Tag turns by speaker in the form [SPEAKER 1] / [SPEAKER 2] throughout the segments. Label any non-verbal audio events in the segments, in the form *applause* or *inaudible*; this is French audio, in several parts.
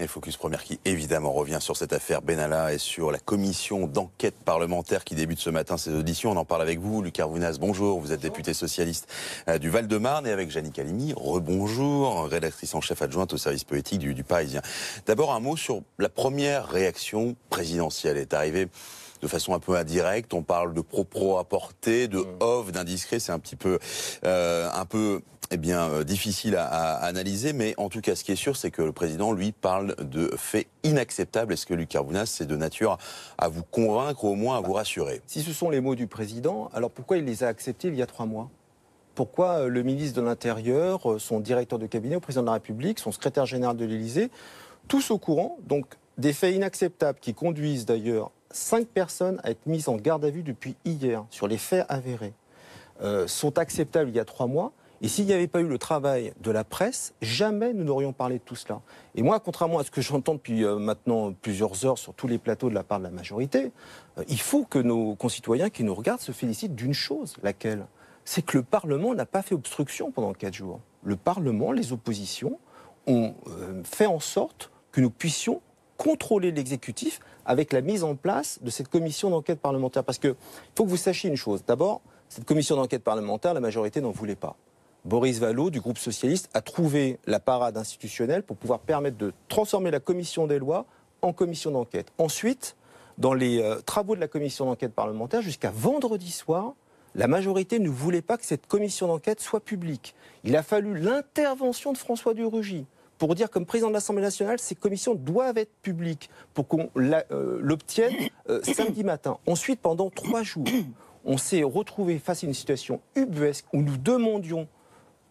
[SPEAKER 1] Et Focus Première qui évidemment revient sur cette affaire Benalla et sur la commission d'enquête parlementaire qui débute ce matin ses auditions. On en parle avec vous, Lucas Rounas, bonjour. Vous êtes député socialiste euh, du Val-de-Marne et avec Janine Calimi, rebonjour, rédactrice en chef adjointe au service politique du, Parisien. D'abord un mot sur la première réaction présidentielle est arrivée de façon un peu indirecte. On parle de propos apportés, de mm. off, d'indiscret. C'est un petit peu, euh, un peu eh bien, euh, difficile à, analyser, mais en tout cas, ce qui est sûr, c'est que le président, lui, parle de faits inacceptables. Est-ce que Luc Carbounas, c'est de nature à vous convaincre, ou au moins à vous rassurer
[SPEAKER 2] Si ce sont les mots du président, alors pourquoi il les a acceptés il y a trois mois Pourquoi euh, le ministre de l'Intérieur, euh, son directeur de cabinet, le président de la République, son secrétaire général de l'Élysée, tous au courant, donc des faits inacceptables qui conduisent d'ailleurs cinq personnes à être mises en garde à vue depuis hier sur les faits avérés, sont acceptables il y a trois mois et s'il n'y avait pas eu le travail de la presse, jamais nous n'aurions parlé de tout cela. Et moi, contrairement à ce que j'entends depuis euh, maintenant plusieurs heures sur tous les plateaux de la part de la majorité, euh, il faut que nos concitoyens qui nous regardent se félicitent d'une chose, laquelle C'est que le Parlement n'a pas fait obstruction pendant quatre jours. Le Parlement, les oppositions, ont euh, fait en sorte que nous puissions contrôler l'exécutif avec la mise en place de cette commission d'enquête parlementaire. Parce qu'il faut que vous sachiez une chose. D'abord, cette commission d'enquête parlementaire, la majorité n'en voulait pas. Boris Vallot du groupe socialiste a trouvé la parade institutionnelle pour pouvoir permettre de transformer la commission des lois en commission d'enquête. Ensuite, dans les euh, travaux de la commission d'enquête parlementaire, jusqu'à vendredi soir, la majorité ne voulait pas que cette commission d'enquête soit publique. Il a fallu l'intervention de François Durugy pour dire comme président de l'Assemblée nationale, ces commissions doivent être publiques pour qu'on euh, l'obtienne euh, *coughs* samedi matin. Ensuite, pendant trois jours, on s'est retrouvé face à une situation ubuesque où nous demandions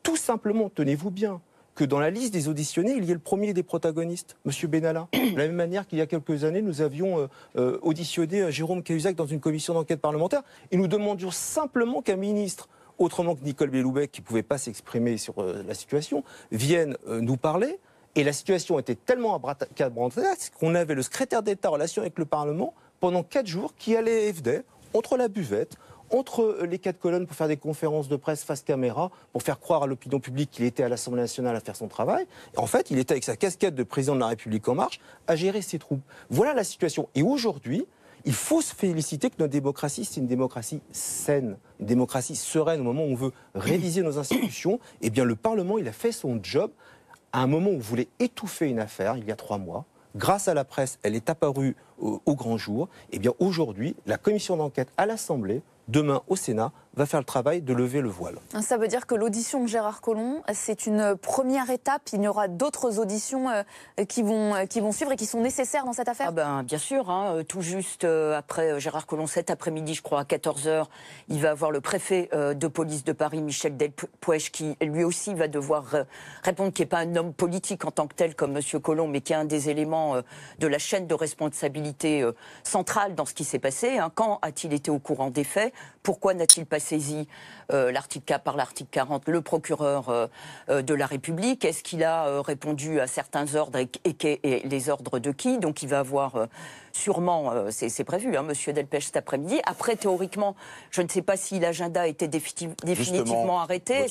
[SPEAKER 2] tout simplement, tenez-vous bien, que dans la liste des auditionnés, il y ait le premier des protagonistes, M. Benalla. de la même manière qu'il y a quelques années, nous avions euh, euh, auditionné euh, Jérôme Cahuzac dans une commission d'enquête parlementaire et nous demandions simplement qu'un ministre autrement que Nicole Belloubet, qui ne pouvait pas s'exprimer sur la situation, vienne nous parler. Et la situation était tellement abracadabrantesque qu'on avait le secrétaire d'État en relation avec le Parlement pendant quatre jours qui allait FD entre la buvette, entre les quatre colonnes pour faire des conférences de presse face caméra, pour faire croire à l'opinion publique qu'il était à l'Assemblée nationale à faire son travail. En fait, il était avec sa casquette de président de la République en marche à gérer ses troupes. Voilà la situation. Et aujourd'hui, il faut se féliciter que notre démocratie, c'est une démocratie saine, une démocratie sereine au moment où on veut réviser nos institutions. Eh bien, le Parlement, il a fait son job à un moment où on voulait étouffer une affaire, il y a trois mois. Grâce à la presse, elle est apparue au, grand jour. Eh bien, aujourd'hui, la commission d'enquête à l'Assemblée demain au Sénat va faire le travail de lever le voile.
[SPEAKER 3] Hein, ça veut dire que l'audition de Gérard Collomb, c'est une euh, première étape. Il y aura d'autres auditions euh, qui vont, euh, qui vont suivre et qui sont nécessaires dans cette affaire ah ben, Bien sûr. Hein. tout juste après Gérard Collomb, cet après-midi, je crois, à 14h, il va avoir le préfet de police de Paris, Michel Delpouèche, qui lui aussi va devoir répondre, qui n'est pas un homme politique en tant que tel comme M. Collomb, mais qui est un des éléments de la chaîne de responsabilité centrale dans ce qui s'est passé. Hein. Quand a-t-il été au courant des faits Pourquoi n'a-t-il pas saisi euh, l'article 4 par l'article 40 le procureur euh, euh, de la République Est-ce qu'il a répondu à certains ordres et, les ordres de qui Donc il va avoir sûrement, c'est prévu, M. Hein, Monsieur Delpech cet après-midi. Après, théoriquement, je ne sais pas si l'agenda a été définitivement arrêté.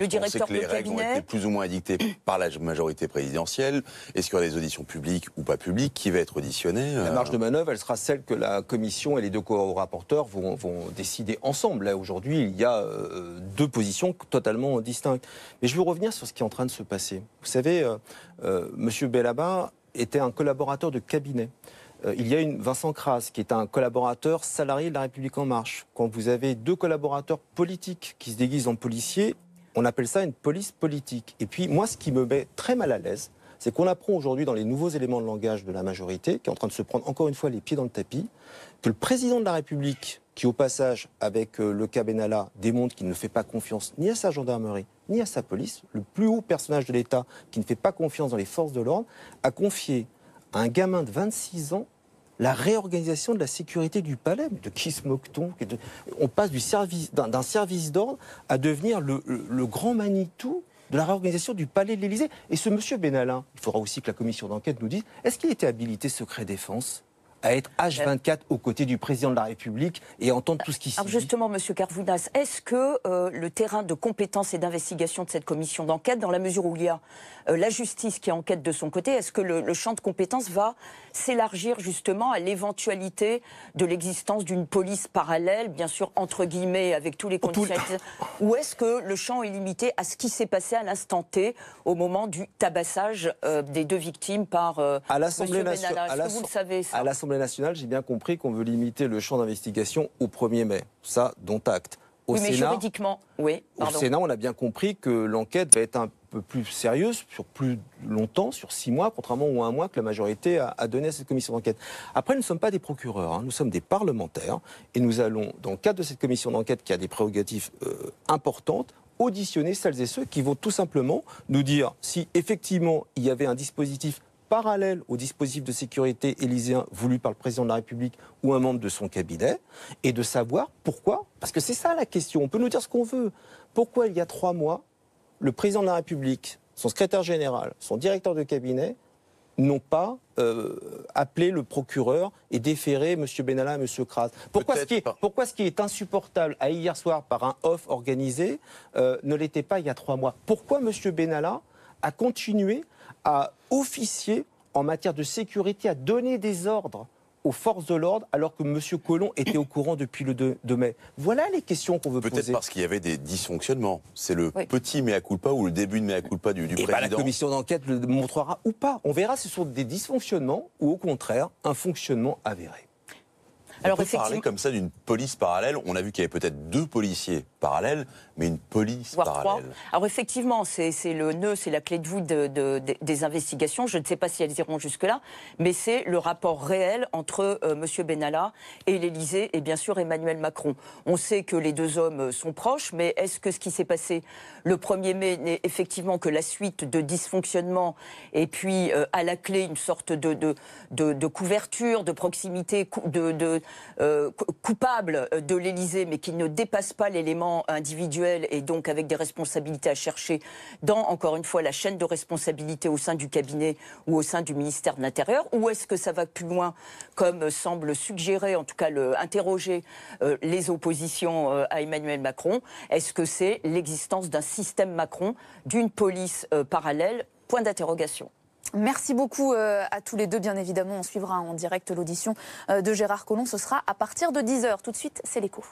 [SPEAKER 1] les règles ont été plus ou moins édictées par la majorité présidentielle. Est-ce qu'il y aura des auditions publiques ou pas publiques Qui va être auditionné La
[SPEAKER 2] marge de manœuvre, elle sera celle que la commission et les deux co-rapporteurs vont décider ensemble. Là, aujourd'hui, il y a euh, deux positions totalement distinctes. Mais je veux revenir sur ce qui est en train de se passer. Vous savez, euh, euh, Monsieur M. Bellaba était un collaborateur de cabinet. il y a une Vincent Crass, qui est un collaborateur salarié de La République En Marche. Quand vous avez deux collaborateurs politiques qui se déguisent en policiers, on appelle ça une police politique. Et puis, moi, ce qui me met très mal à l'aise, c'est qu'on apprend aujourd'hui dans les nouveaux éléments de langage de la majorité, qui est en train de se prendre encore une fois les pieds dans le tapis, que le président de la République qui au passage, avec euh, le cas Benalla, démontre qu'il ne fait pas confiance ni à sa gendarmerie, ni à sa police, le plus haut personnage de l'État qui ne fait pas confiance dans les forces de l'ordre, a confié à un gamin de 26 ans la réorganisation de la sécurité du palais. de qui se moque-t-on On passe d'un, service d'ordre à devenir le, grand Manitou de la réorganisation du palais de l'Élysée. Et ce monsieur Benalla, il faudra aussi que la commission d'enquête nous dise, est-ce qu'il était habilité secret défense à être H24 aux côtés du président de la République et entendre tout ce qui se
[SPEAKER 3] dit. Alors justement, Monsieur Carvounas, est-ce que euh, le terrain de compétence et d'investigation de cette commission d'enquête, dans la mesure où il y a euh, la justice qui enquête de son côté, est-ce que le, champ de compétence va s'élargir justement à l'éventualité de l'existence d'une police parallèle, bien sûr entre guillemets, avec tous les oh, conditions, ou est-ce que le champ est limité à ce qui s'est passé à l'instant T, au moment du tabassage euh, des deux victimes par à l'Assemblée nationale vous
[SPEAKER 2] nationale, j'ai bien compris qu'on veut limiter le champ d'investigation au 1er mai. Ça, dont acte. Au Sénat, on a bien compris que l'enquête va être un peu plus sérieuse, sur plus longtemps, sur six mois, contrairement au un mois que la majorité a, donné à cette commission d'enquête. Après, nous ne sommes pas des procureurs, hein. nous sommes des parlementaires, et nous allons, dans le cadre de cette commission d'enquête qui a des prérogatives euh, importantes, auditionner celles et ceux qui vont tout simplement nous dire si effectivement il y avait un dispositif parallèle au dispositif de sécurité élyséen voulu par le président de la République ou un membre de son cabinet, et de savoir pourquoi, parce que c'est ça la question, on peut nous dire ce qu'on veut, pourquoi il y a trois mois, le président de la République, son secrétaire général, son directeur de cabinet n'ont pas euh, appelé le procureur et déféré M. Benalla et M. Kras. Pourquoi ce, qui est, insupportable à hier soir par un off organisé euh, ne l'était pas il y a trois mois Pourquoi M. Benalla à continuer à officier en matière de sécurité, à donner des ordres aux forces de l'ordre alors que M. Colomb était au courant depuis le 2 mai Voilà les questions qu'on veut poser. Peut-être
[SPEAKER 1] parce qu'il y avait des dysfonctionnements. C'est le petit mea culpa ou le début de mea culpa du, du Et eh ben, président. la commission
[SPEAKER 2] d'enquête le montrera ou pas. On verra si ce sont des dysfonctionnements ou au contraire un fonctionnement avéré. Alors, on parler
[SPEAKER 1] comme ça d'une police parallèle. On a vu qu'il y avait peut-être deux policiers parallèles, mais une police parallèle.
[SPEAKER 3] Alors effectivement, c'est le nœud, c'est la clé de voûte des investigations. Je ne sais pas si elles iront jusque-là, mais c'est le rapport réel entre euh, M. Benalla et l'Élysée et bien sûr Emmanuel Macron. On sait que les deux hommes euh, sont proches, mais est-ce que ce qui s'est passé le 1er mai n'est effectivement que la suite de dysfonctionnements et puis euh, à la clé une sorte de, de, couverture, de proximité, de euh, coupable euh, de l'Élysée, mais qui ne dépasse pas l'élément individuel et donc avec des responsabilités à chercher dans, encore une fois, la chaîne de responsabilité au sein du cabinet ou au sein du ministère de l'Intérieur Ou est-ce que ça va plus loin, comme semble suggérer, en tout cas le, interroger euh, les oppositions à Emmanuel Macron Est-ce que c'est l'existence d'un système Macron, d'une police parallèle Point d'interrogation. Merci beaucoup euh, à tous les deux. Bien évidemment, on suivra en direct l'audition euh, de Gérard Collomb. Ce sera à partir de 10h. Tout de suite, c'est l'écho.